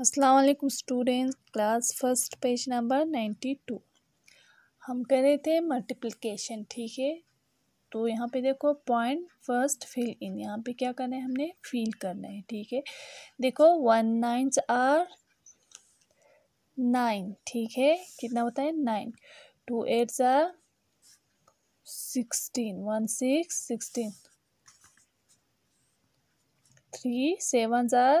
अस्सलाम वालेकुम student class first page number ninety two हम कह रहे थे मल्टीप्लिकेशन ठीक है तो यहाँ पे देखो पॉइंट फर्स्ट फिल इन यहाँ पे क्या करना है हमने फिल करना है ठीक है देखो वन नाइन्स आर नाइन ठीक है कितना होता है nine two eights are sixteen one six sixteen three seven are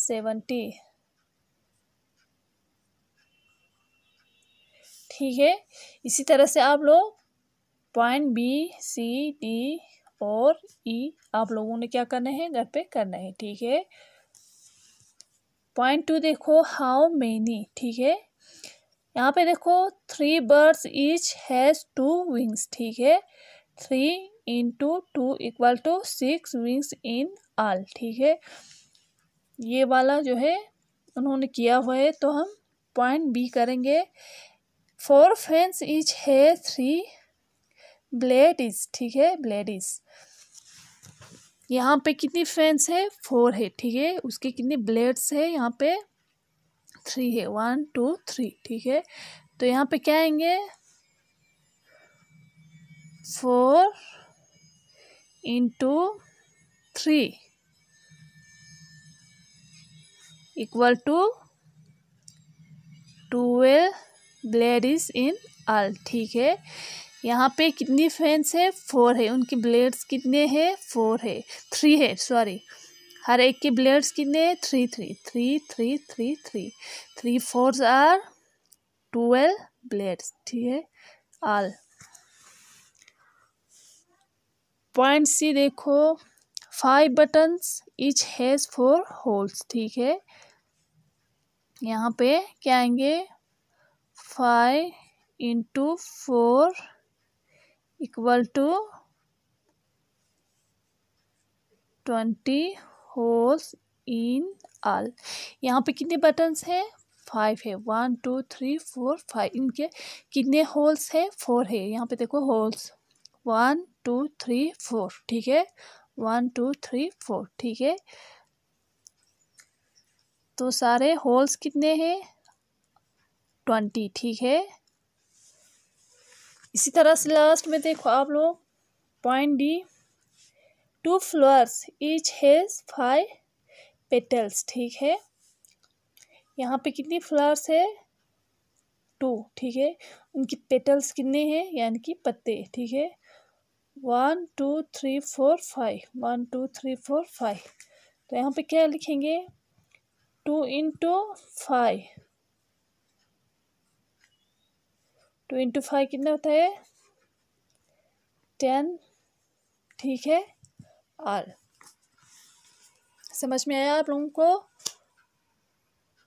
seventy ठीक है इसी तरह से आप लोग पॉइंट बी सी डी और ई e, आप लोगों ने क्या करना है घर पे करना है ठीक है पॉइंट टू देखो हाउ मैनी ठीक है यहाँ पे देखो three birds each has two wings ठीक है three into two equal to six wings in all ठीक है ये वाला जो है उन्होंने किया हुआ है तो हम पॉइंट बी करेंगे फोर फेंस इज है थ्री ब्लेड इज ठीक है ब्लेड इज यहाँ पे कितनी फेंस है फोर है ठीक है उसके कितनी ब्लेड्स है यहाँ पे थ्री है वन टू थ्री ठीक है तो यहाँ पे क्या आएंगे four into three equal to twelve blades in all ठीक है यहाँ पे कितनी फैंस है फोर है उनकी ब्लेड्स कितने हैं फोर है थ्री है सॉरी हर एक के ब्लेड्स कितने हैं three three three three three three three four are twelve blades ठीक है आल पॉइंट सी देखो five buttons each has four holes ठीक है यहाँ पे क्या आएंगे five into four equal to twenty holes in all यहाँ पे कितने बटन्स हैं फाइव है one two three four five इनके कितने होल्स है फोर है यहाँ पे देखो holes one two three four ठीक है वन टू थ्री फोर ठीक है तो सारे होल्स कितने हैं ट्वेंटी ठीक है इसी तरह से लास्ट में देखो आप लोग point D two flowers each has five petals ठीक है यहाँ पे कितनी फ्लावर्स है टू ठीक है उनकी पेटल्स कितने हैं यानी कि पत्ते ठीक है one two three four five one two three four five तो यहाँ पे क्या लिखेंगे two into five two into five कितना होता है टेन ठीक है आर समझ में आया आप लोगों को